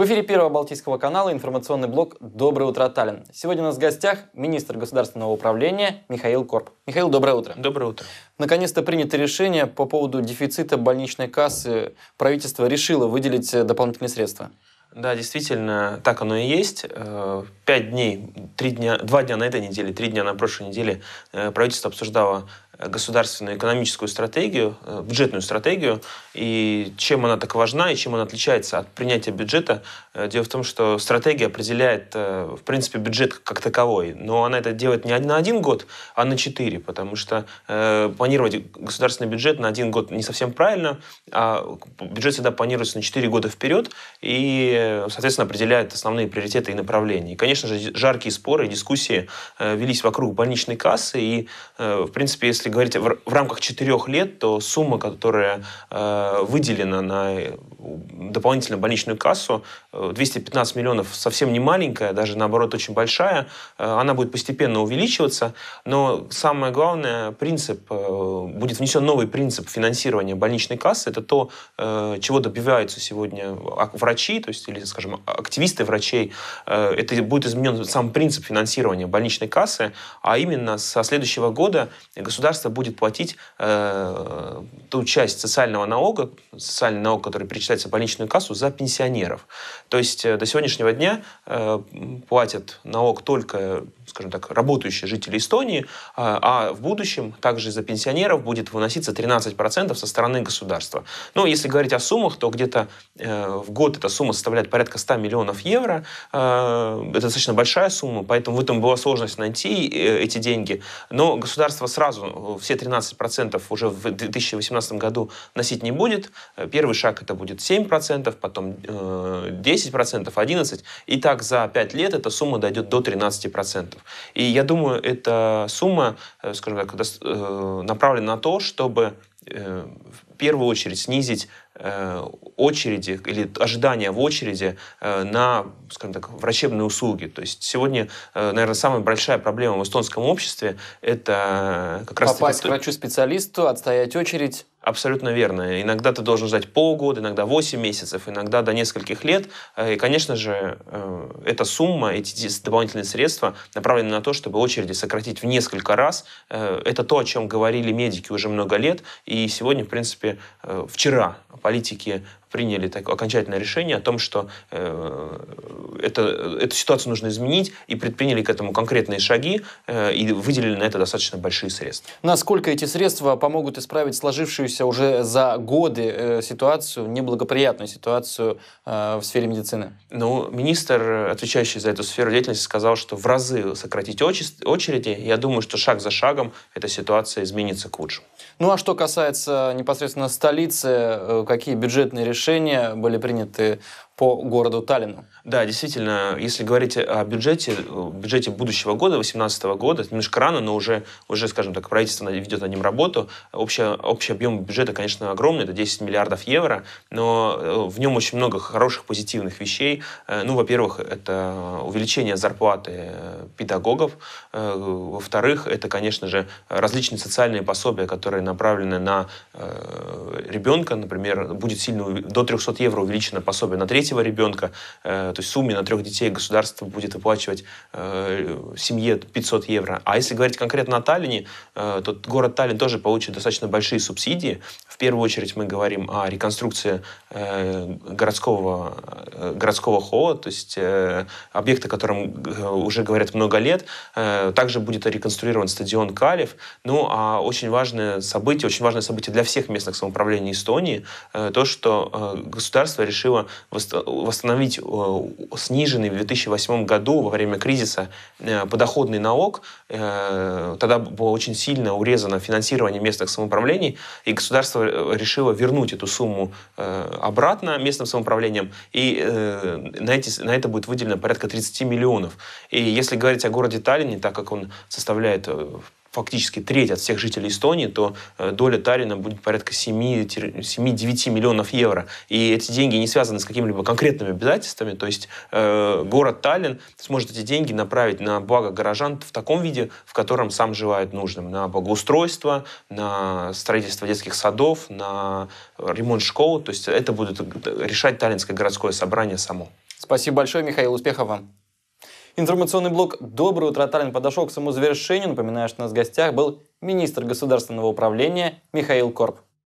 В эфире Первого Балтийского канала информационный блок «Доброе утро, Таллин». Сегодня у нас в гостях министр государственного управления Михаил Корп. Михаил, доброе утро. Доброе утро. Наконец-то принято решение по поводу дефицита больничной кассы. Правительство решило выделить э, дополнительные средства. Да, действительно, так оно и есть. Э, пять дней, три дня, два дня на этой неделе, три дня на прошлой неделе э, правительство обсуждало государственную экономическую стратегию, э, бюджетную стратегию, и чем она так важна, и чем она отличается от принятия бюджета. Э, дело в том, что стратегия определяет, э, в принципе, бюджет как таковой, но она это делает не на один год, а на четыре, потому что планировать государственный бюджет на один год не совсем правильно, а бюджет всегда планируется на четыре года вперед, и, соответственно, определяет основные приоритеты и направления. И, конечно же, жаркие споры и дискуссии велись вокруг больничной кассы, и, в принципе, если если говорить в, в рамках четырех лет, то сумма, которая э, выделена на э, дополнительную больничную кассу, 215 э, миллионов совсем не маленькая, даже наоборот очень большая, э, она будет постепенно увеличиваться, но самое главное, принцип, будет внесен новый принцип финансирования больничной кассы, это то, чего добиваются сегодня врачи, то есть, или, скажем, активисты врачей, это будет изменен сам принцип финансирования больничной кассы, а именно со следующего года государство государство будет платить э, ту часть социального налога, социальный налог, который перечисляется в больничную кассу, за пенсионеров. То есть э, до сегодняшнего дня э, платят налог только скажем так, работающие жители Эстонии, а, а в будущем также за пенсионеров будет выноситься 13% со стороны государства. Но ну, если говорить о суммах, то где-то э, в год эта сумма составляет порядка 100 миллионов евро. Э, это достаточно большая сумма, поэтому в этом была сложность найти э, эти деньги. Но государство сразу все 13% уже в 2018 году носить не будет. Первый шаг это будет 7%, потом 10%, 11%. И так за 5 лет эта сумма дойдет до 13% баксов. И я думаю, эта сумма, э, скажем так, э, направлена на то, чтобы э, в первую очередь снизить Э, очереди или ожидания в очереди э, на, скажем так, врачебные услуги. То есть сегодня, э, наверное, самая большая проблема в эстонском обществе – это как раз… Попасть это... к врачу-специалисту, отстоять очередь. Абсолютно верно. Иногда ты должен ждать полгода, иногда 8 месяцев, иногда до нескольких лет. И, конечно же, эта сумма, эти дополнительные средства направлены на то, чтобы очереди сократить в несколько раз. Это то, о чем говорили медики уже много лет. И сегодня, в принципе, вчера политики приняли так, окончательное решение о том, что э, это, эту ситуацию нужно изменить, и предприняли к этому конкретные шаги, э, и выделили на это достаточно большие средства. Насколько эти средства помогут исправить сложившуюся уже за годы э, ситуацию, неблагоприятную ситуацию э, в сфере медицины? Ну, министр, отвечающий за эту сферу деятельности, сказал, что в разы сократить очереди. Я думаю, что шаг за шагом эта ситуация изменится к лучшему. Ну, а что касается непосредственно столицы, э, какие бюджетные решения решения были приняты по городу Таллину. Да, действительно, если говорить о бюджете, бюджете будущего года, 2018 года, это немножко рано, но уже, уже, скажем так, правительство ведет над ним работу. Общий, общий объем бюджета, конечно, огромный, это 10 миллиардов евро, но э, в нем очень много хороших, позитивных вещей. Э, ну, во-первых, это увеличение зарплаты э, педагогов. Во-вторых, это, конечно же, различные социальные пособия, которые направлены на ребенка, например, будет сильно до 300 евро увеличено пособие на треть третьего ребенка, э, то есть сумме на трех детей государство будет выплачивать э, семье 500 евро. А если говорить конкретно о Таллине, э, то город Таллин тоже получит достаточно большие субсидии. В первую очередь мы говорим о реконструкции городского, городского холла, то есть объекта, о котором уже говорят много лет. Также будет реконструирован стадион Калев. Ну, а очень важное событие, очень важное событие для всех местных самоуправлений Эстонии, то, что государство решило восстановить э, сниженный в 2008 году во время кризиса э, подоходный налог. Э, тогда было очень сильно урезано финансирование местных самоуправлений, и государство решило вернуть эту сумму обратно местным самоуправлениям, и на, эти, на это будет выделено порядка 30 миллионов. И если говорить о городе Таллине, так как он составляет фактически треть от всех жителей Эстонии, то э, доля Таллина будет порядка 7-9 миллионов евро. И эти деньги не связаны с какими-либо конкретными обязательствами. То есть э, город Таллин сможет эти деньги направить на благо горожан в таком виде, в котором сам желает нужным. На благоустройство, на строительство детских садов, на ремонт школ. То есть это будет э, решать Таллинское городское собрание само. Спасибо большое, Михаил. Успехов вам. Информационный блок «Доброе утро, Таллин» подошел к своему завершению. Напоминаю, что у нас в гостях был министр государственного управления Михаил Корп.